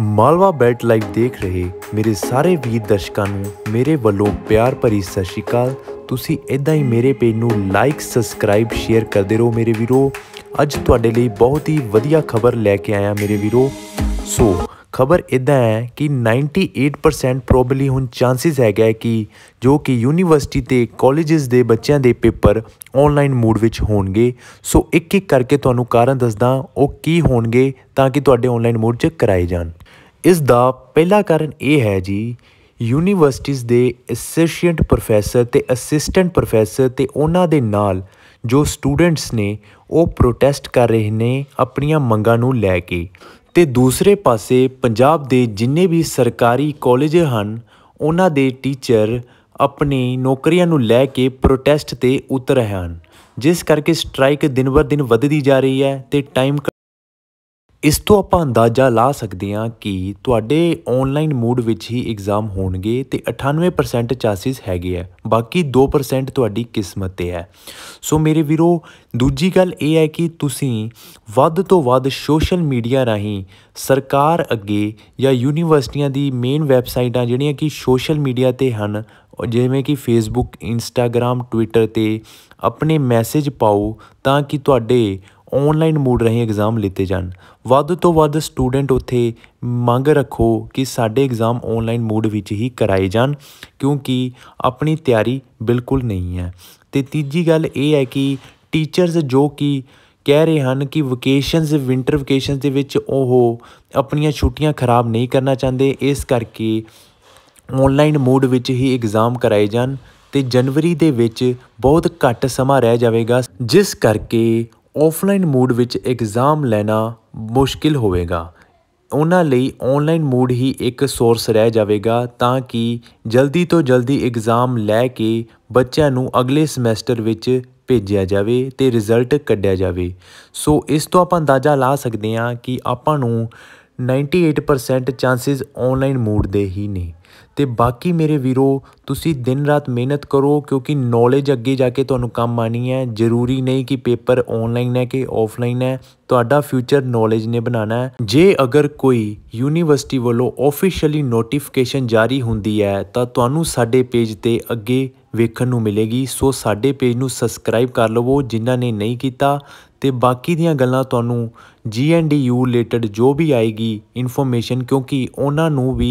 Malwa bat live ਦੇਖ ਰਹੇ ਮੇਰੇ ਸਾਰੇ ਵੀਰ ਦਰਸ਼ਕਾਂ ਨੂੰ ਮੇਰੇ ਵੱਲੋਂ ਪਿਆਰ ਭਰੀ ਸਤਿ ਸ਼੍ਰੀ ਅਕਾਲ ਤੁਸੀਂ ਇਦਾਂ ਹੀ ਮੇਰੇ ਪੇਜ ਨੂੰ ਲਾਈਕ ਸਬਸਕ੍ਰਾਈਬ ਸ਼ੇਅਰ ਕਰਦੇ ਰਹੋ ਮੇਰੇ ਵੀਰੋ ਅੱਜ ਤੁਹਾਡੇ ਲਈ ਬਹੁਤ ਹੀ ਵਧੀਆ ਖਬਰ ਲੈ ਕੇ ਆਇਆ ਮੇਰੇ ਵੀਰੋ ਸੋ ਖਬਰ ਇਦਾਂ ਹੈ ਕਿ 98% ਪ੍ਰੋਬਬਲੀ ਹੁਣ ਚਾਂਸਸ ਹੈਗਾ ਕਿ ਜੋ ਕਿ ਯੂਨੀਵਰਸਿਟੀ ਤੇ ਕਾਲਜਸ ਦੇ ਬੱਚਿਆਂ ਦੇ ਪੇਪਰ ਆਨਲਾਈਨ ਮੋਡ ਵਿੱਚ ਹੋਣਗੇ ਸੋ ਇੱਕ ਇੱਕ ਕਰਕੇ ਤੁਹਾਨੂੰ ਕਾਰਨ ਦੱਸਦਾ ਉਹ ਕੀ ਹੋਣਗੇ ਤਾਂ ਕਿ ਤੁਹਾਡੇ ਆਨਲਾਈਨ ਮੋਡ ਚੈੱਕ ਕਰਾਏ ਜਾਣ ਇਸ ਦਾ ਪਹਿਲਾ ਕਾਰਨ ਇਹ ਹੈ ਜੀ ਯੂਨੀਵਰਸਿਟੀਆਂ ਦੇ ਅਸਿਸਟੈਂਟ ਪ੍ਰੋਫੈਸਰ ਤੇ ਅਸਿਸਟੈਂਟ ਪ੍ਰੋਫੈਸਰ ਤੇ ਉਹਨਾਂ ਦੇ ਨਾਲ ਜੋ ਸਟੂਡੈਂਟਸ ਨੇ ਉਹ ਪ੍ਰੋਟੈਸਟ ਕਰ ਰਹੇ ਨੇ ਆਪਣੀਆਂ ਮੰਗਾਂ ਨੂੰ ਲੈ ਕੇ ਤੇ ਦੂਸਰੇ ਪਾਸੇ ਪੰਜਾਬ ਦੇ ਜਿੰਨੇ ਵੀ ਸਰਕਾਰੀ ਕਾਲਜ ਹਨ ਉਹਨਾਂ ਦੇ ਟੀਚਰ ਆਪਣੀ ਨੌਕਰੀਆਂ ਨੂੰ ਲੈ ਕੇ ਪ੍ਰੋਟੈਸਟ ਤੇ ਉਤਰ ਰਹੇ ਹਨ ਜਿਸ ਕਰਕੇ ਸਟ੍ਰਾਈਕ ਦਿਨ ਬਰ ਦਿਨ ਵੱਧਦੀ ਜਾ ਰਹੀ ਹੈ ਤੇ ਟਾਈਮ ਇਸ ਤੋਂ ਆਪਾਂ ਅੰਦਾਜ਼ਾ ਲਾ ਸਕਦੇ ਹਾਂ ਕਿ ਤੁਹਾਡੇ ਆਨਲਾਈਨ ਮੋਡ ਵਿੱਚ ਹੀ ਐਗਜ਼ਾਮ ਹੋਣਗੇ ਤੇ 98% ਚਾਂਸਸ ਹੈਗੇ ਆ ਬਾਕੀ 2% ਤੁਹਾਡੀ ਕਿਸਮਤ ਤੇ ਹੈ ਸੋ ਮੇਰੇ ਵੀਰੋ ਦੂਜੀ ਗੱਲ ਇਹ ਹੈ ਕਿ ਤੁਸੀਂ ਵੱਧ ਤੋਂ ਵੱਧ ਸੋਸ਼ਲ ਮੀਡੀਆ ਰਾਹੀਂ ਸਰਕਾਰ ਅੱਗੇ ਜਾਂ ਯੂਨੀਵਰਸਿਟੀਆਂ ਦੀ ਮੇਨ ਵੈਬਸਾਈਟਾਂ ਜਿਹੜੀਆਂ ਕਿ ਸੋਸ਼ਲ ਮੀਡੀਆ ਤੇ ਹਨ ਜਿਵੇਂ ਕਿ ਫੇਸਬੁੱਕ ਇੰਸਟਾਗ੍ਰam ਟਵਿੱਟਰ ਤੇ ਆਪਣੇ ਮੈਸੇਜ ਪਾਓ ਤਾਂ ਕਿ ਤੁਹਾਡੇ ਆਨਲਾਈਨ ਮੋਡ ਰਹੀਂ ਐਗਜ਼ਾਮ ਲਿੱਤੇ ਜਾਣ ਵੱਧ ਤੋਂ ਵੱਧ ਸਟੂਡੈਂਟ ਉੱਥੇ ਮੰਗ ਰੱਖੋ ਕਿ ਸਾਡੇ ਐਗਜ਼ਾਮ ਆਨਲਾਈਨ ਮੋਡ ਵਿੱਚ ਹੀ ਕਰਾਏ ਜਾਣ ਕਿਉਂਕਿ ਆਪਣੀ ਤਿਆਰੀ ਬਿਲਕੁਲ ਨਹੀਂ ਹੈ ਤੇ ਤੀਜੀ ਗੱਲ ਇਹ ਹੈ ਕਿ ਟੀਚਰਸ ਜੋ ਕਿ ਕਹਿ ਰਹੇ ਹਨ ਕਿ ਵਕੇਸ਼ਨਸ ਵਿੰਟਰ ਵਕੇਸ਼ਨਸ ਦੇ ਵਿੱਚ ਉਹ ਆਪਣੀਆਂ ਛੁੱਟੀਆਂ ਖਰਾਬ ਨਹੀਂ ਕਰਨਾ ਚਾਹੁੰਦੇ ਇਸ ਕਰਕੇ ਆਨਲਾਈਨ ਮੋਡ ਵਿੱਚ ਹੀ ਐਗਜ਼ਾਮ ਕਰਾਏ ਜਾਣ ਤੇ ਜਨਵਰੀ ਦੇ ਵਿੱਚ ਬਹੁਤ ਘੱਟ ਸਮਾਂ ਰਹਿ ਜਾਵੇਗਾ ਜਿਸ ਕਰਕੇ ਆਫਲਾਈਨ ਮੂਡ ਵਿੱਚ ਐਗਜ਼ਾਮ ਲੈਣਾ ਮੁਸ਼ਕਿਲ ਹੋਵੇਗਾ ਉਹਨਾਂ ਲਈ ਆਨਲਾਈਨ ਮੂਡ ਹੀ ਇੱਕ ਸੋਰਸ ਰਹਿ ਜਾਵੇਗਾ ਤਾਂ ਕਿ ਜਲਦੀ ਤੋਂ ਜਲਦੀ ਐਗਜ਼ਾਮ ਲੈ ਕੇ ਬੱਚਿਆਂ ਨੂੰ ਅਗਲੇ ਸਮੈਸਟਰ ਵਿੱਚ ਭੇਜਿਆ ਜਾਵੇ ਤੇ ਰਿਜ਼ਲਟ ਕੱਢਿਆ ਜਾਵੇ ਸੋ ਇਸ ਤੋਂ ਆਪਾਂ ਅੰਦਾਜ਼ਾ ਲਾ ਸਕਦੇ ਹਾਂ ਕਿ ਆਪਾਂ ਨੂੰ 98% ਚਾਂਸਸ ਆਨਲਾਈਨ ਮੂਡ ਦੇ ਹੀ ਨੇ ਤੇ ਬਾਕੀ ਮੇਰੇ ਵੀਰੋ ਤੁਸੀਂ ਦਿਨ ਰਾਤ ਮਿਹਨਤ ਕਰੋ ਕਿਉਂਕਿ ਨੌਲੇਜ ਅੱਗੇ ਜਾ ਕੇ ਤੁਹਾਨੂੰ ਕੰਮ ਆਣੀ ਹੈ ਜ਼ਰੂਰੀ ਨਹੀਂ ਕਿ ਪੇਪਰ ਔਨਲਾਈਨ ਹੈ ਕਿ ਆਫਲਾਈਨ ਹੈ ਤੁਹਾਡਾ ਫਿਊਚਰ ਨੌਲੇਜ ਨੇ ਬਣਾਣਾ ਹੈ ਜੇ ਅਗਰ ਕੋਈ ਯੂਨੀਵਰਸਿਟੀ ਵੱਲੋਂ ਆਫੀਸ਼ੀਅਲੀ ਨੋਟੀਫਿਕੇਸ਼ਨ ਜਾਰੀ ਹੁੰਦੀ ਹੈ ਤਾਂ ਤੁਹਾਨੂੰ ਸਾਡੇ ਪੇਜ ਤੇ ਅੱਗੇ ਵੇਖਣ ਨੂੰ ਮਿਲੇਗੀ ਸੋ ਸਾਡੇ ਪੇਜ ਨੂੰ ਸਬਸਕ੍ਰਾਈਬ ਕਰ ਲਵੋ ਜਿਨ੍ਹਾਂ ਨੇ ਨਹੀਂ ਕੀਤਾ ਤੇ ਬਾਕੀ ਦੀਆਂ ਗੱਲਾਂ ਤੁਹਾਨੂੰ ਜੀਐਨਡੀਯੂ ਰਿਲੇਟਡ ਜੋ ਵੀ ਆਏਗੀ ਇਨਫੋਰਮੇਸ਼ਨ ਕਿਉਂਕਿ ਉਹਨਾਂ ਨੂੰ ਵੀ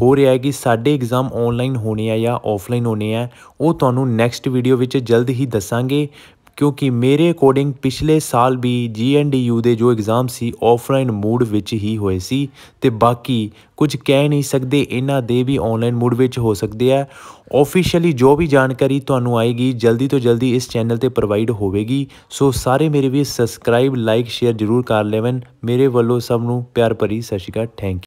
ਹੋ ਰਿਹਾ ਹੈ ਕਿ ਸਾਡੇ ਐਗਜ਼ਾਮ ਆਨਲਾਈਨ ਹੋਣੇ ਆ ਜਾਂ ਆਫਲਾਈਨ ਹੋਣੇ ਆ ਉਹ ਤੁਹਾਨੂੰ ਨੈਕਸਟ ਵੀਡੀਓ ਵਿੱਚ ਜਲਦ ਹੀ ਦੱਸਾਂਗੇ ਕਿਉਂਕਿ ਮੇਰੇ ਅਕੋਰਡਿੰਗ ਪਿਛਲੇ ਸਾਲ ਵੀ ਜੀਐਨਡੀਯੂ ਦੇ ਜੋ ਐਗਜ਼ਾਮ ਸੀ ਆਫਲਾਈਨ ਮੋਡ ਵਿੱਚ ਹੀ ਹੋਏ ਸੀ ਤੇ ਬਾਕੀ ਕੁਝ ਕਹਿ ਨਹੀਂ ਸਕਦੇ ਇਹਨਾਂ ਦੇ ਵੀ ਆਨਲਾਈਨ ਮੋਡ ਵਿੱਚ ਹੋ ਸਕਦੇ ਆ ਆਫੀਸ਼ੀਅਲੀ ਜੋ ਵੀ ਜਾਣਕਾਰੀ ਤੁਹਾਨੂੰ ਆਏਗੀ ਜਲਦੀ ਤੋਂ ਜਲਦੀ ਇਸ ਚੈਨਲ ਤੇ ਪ੍ਰੋਵਾਈਡ ਹੋਵੇਗੀ ਸੋ ਸਾਰੇ ਮੇਰੇ ਵੀ ਸਬਸਕ੍ਰਾਈਬ ਲਾਈਕ ਸ਼ੇਅਰ ਜਰੂਰ ਕਰ ਲੈਵਨ ਮੇਰੇ ਵੱਲੋਂ ਸਭ ਨੂੰ ਪਿਆਰ ਭਰੀ ਸਤਿ ਸ਼੍ਰੀ ਅਕਾਲ ਥੈਂਕ